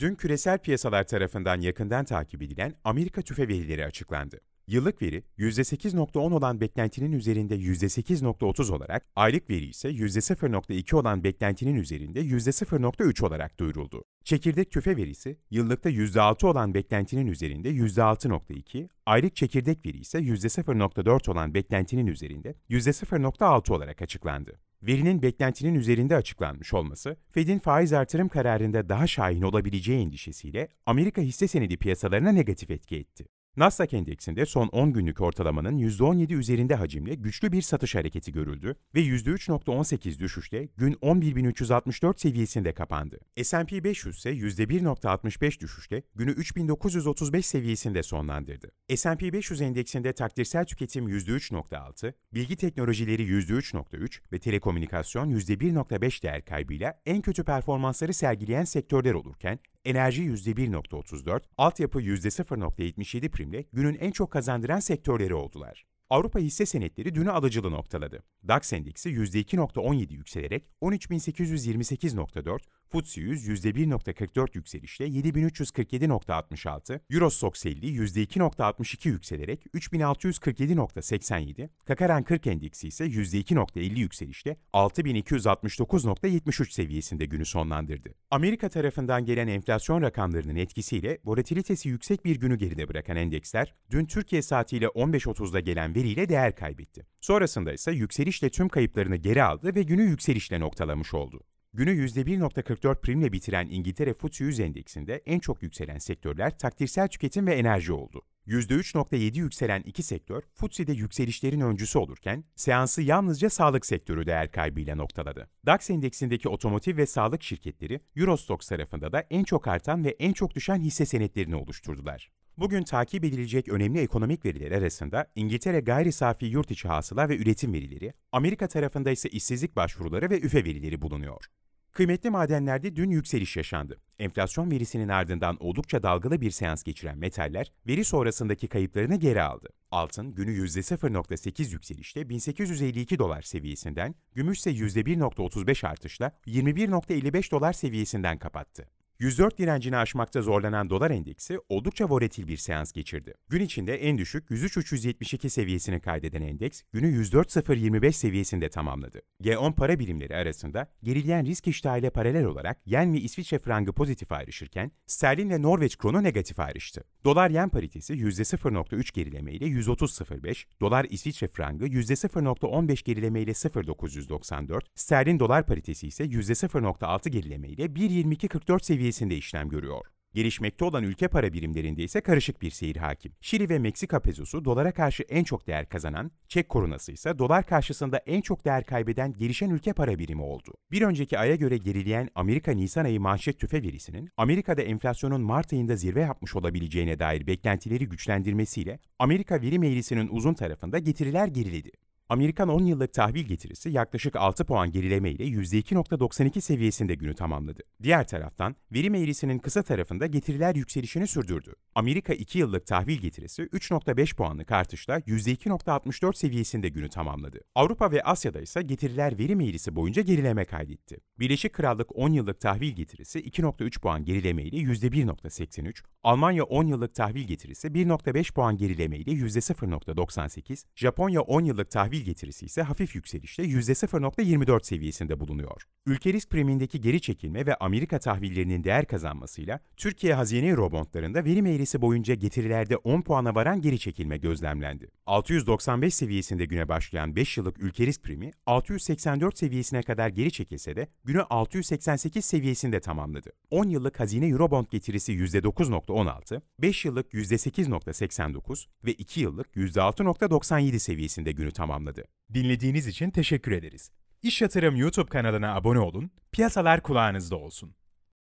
Dün küresel piyasalar tarafından yakından takip edilen Amerika tüfe verileri açıklandı. Yıllık veri %8.10 olan beklentinin üzerinde %8.30 olarak, aylık veri ise %0.2 olan beklentinin üzerinde %0.3 olarak duyuruldu. Çekirdek tüfe verisi yıllıkta %6 olan beklentinin üzerinde %6.2, aylık çekirdek veri ise %0.4 olan beklentinin üzerinde %0.6 olarak açıklandı verinin beklentinin üzerinde açıklanmış olması, Fed'in faiz artırım kararında daha şahin olabileceği endişesiyle Amerika hisse senedi piyasalarına negatif etki etti. Nasdaq endeksinde son 10 günlük ortalamanın %17 üzerinde hacimle güçlü bir satış hareketi görüldü ve %3.18 düşüşle gün 11.364 seviyesinde kapandı. S&P 500 ise %1.65 düşüşle günü 3935 seviyesinde sonlandırdı. S&P 500 endeksinde takdirsel tüketim %3.6, bilgi teknolojileri %3.3 ve telekomünikasyon %1.5 değer kaybıyla en kötü performansları sergileyen sektörler olurken enerji %1.34, altyapı %0.77 primle günün en çok kazandıran sektörleri oldular. Avrupa hisse senetleri dünü alıcılı noktaladı. DAX endeksi %2.17 yükselerek 13.828.4, FTSE 100 %1.44 yükselişle 7347.66, Eurostoxx 50 %2.62 yükselerek 3647.87, Kakaran 40 endeksi ise %2.50 yükselişle 6269.73 seviyesinde günü sonlandırdı. Amerika tarafından gelen enflasyon rakamlarının etkisiyle volatilitesi yüksek bir günü geride bırakan endeksler, dün Türkiye saatiyle 15.30'da gelen veriyle değer kaybetti. Sonrasında ise yükselişle tüm kayıplarını geri aldı ve günü yükselişle noktalamış oldu. Günü %1.44 primle bitiren İngiltere FTSE 100 endeksinde en çok yükselen sektörler takdirsel tüketim ve enerji oldu. %3.7 yükselen iki sektör FTSE'de yükselişlerin öncüsü olurken seansı yalnızca sağlık sektörü değer kaybıyla noktaladı. DAX endeksindeki otomotiv ve sağlık şirketleri Eurostox tarafında da en çok artan ve en çok düşen hisse senetlerini oluşturdular. Bugün takip edilecek önemli ekonomik veriler arasında İngiltere gayri safi yurt içi hasıla ve üretim verileri, Amerika tarafında ise işsizlik başvuruları ve üfe verileri bulunuyor. Kıymetli madenlerde dün yükseliş yaşandı. Enflasyon verisinin ardından oldukça dalgalı bir seans geçiren metaller, veri sonrasındaki kayıplarını geri aldı. Altın günü %0.8 yükselişte 1852 dolar seviyesinden, gümüş ise %1.35 artışla 21.55 dolar seviyesinden kapattı. 104 direncini aşmakta zorlanan dolar endeksi oldukça volatil bir seans geçirdi. Gün içinde en düşük 103.372 seviyesini kaydeden endeks günü 104.025 seviyesinde tamamladı. G10 para birimleri arasında gerileyen risk iştahıyla paralel olarak yen ve İsviçre frangı pozitif ayrışırken sterlin ve Norveç kronu negatif ayrıştı. Dolar yen paritesi %0.3 gerileme ile 130.05, dolar İsviçre frangı %0.15 gerileme ile 0.994, sterlin dolar paritesi ise %0.6 gerileme ile 1.2244 seviyesinde seviyesinde işlem görüyor. Gelişmekte olan ülke para birimlerinde ise karışık bir seyir hakim. Şili ve Meksika pezosu dolara karşı en çok değer kazanan, Çek korunası ise dolar karşısında en çok değer kaybeden gelişen ülke para birimi oldu. Bir önceki aya göre gerileyen Amerika Nisan ayı manşet tüfe verisinin Amerika'da enflasyonun Mart ayında zirve yapmış olabileceğine dair beklentileri güçlendirmesiyle Amerika veri meclisinin uzun tarafında getiriler geriledi. Amerikan 10 yıllık tahvil getirisi yaklaşık 6 puan gerileme ile %2.92 seviyesinde günü tamamladı. Diğer taraftan verim eğrisinin kısa tarafında getiriler yükselişini sürdürdü. Amerika 2 yıllık tahvil getirisi 3.5 puanlık artışla %2.64 seviyesinde günü tamamladı. Avrupa ve Asya'da ise getiriler verim eğrisi boyunca gerileme kaydetti. Birleşik Krallık 10 yıllık tahvil getirisi 2.3 puan gerileme ile %1.83, Almanya 10 yıllık tahvil getirisi 1.5 puan gerileme ile %0.98, Japonya 10 yıllık tahvil stabil getirisi ise hafif yükselişte %0.24 seviyesinde bulunuyor. Ülke risk primindeki geri çekilme ve Amerika tahvillerinin değer kazanmasıyla Türkiye hazine eurobondlarında verim eğrisi boyunca getirilerde 10 puana varan geri çekilme gözlemlendi. 695 seviyesinde güne başlayan 5 yıllık ülke risk primi 684 seviyesine kadar geri çekilse de günü 688 seviyesinde tamamladı. 10 yıllık hazine eurobond getirisi %9.16, 5 yıllık %8.89 ve 2 yıllık %6.97 seviyesinde günü tamamladı tamamladı. Dinlediğiniz için teşekkür ederiz. İş Yatırım YouTube kanalına abone olun, piyasalar kulağınızda olsun.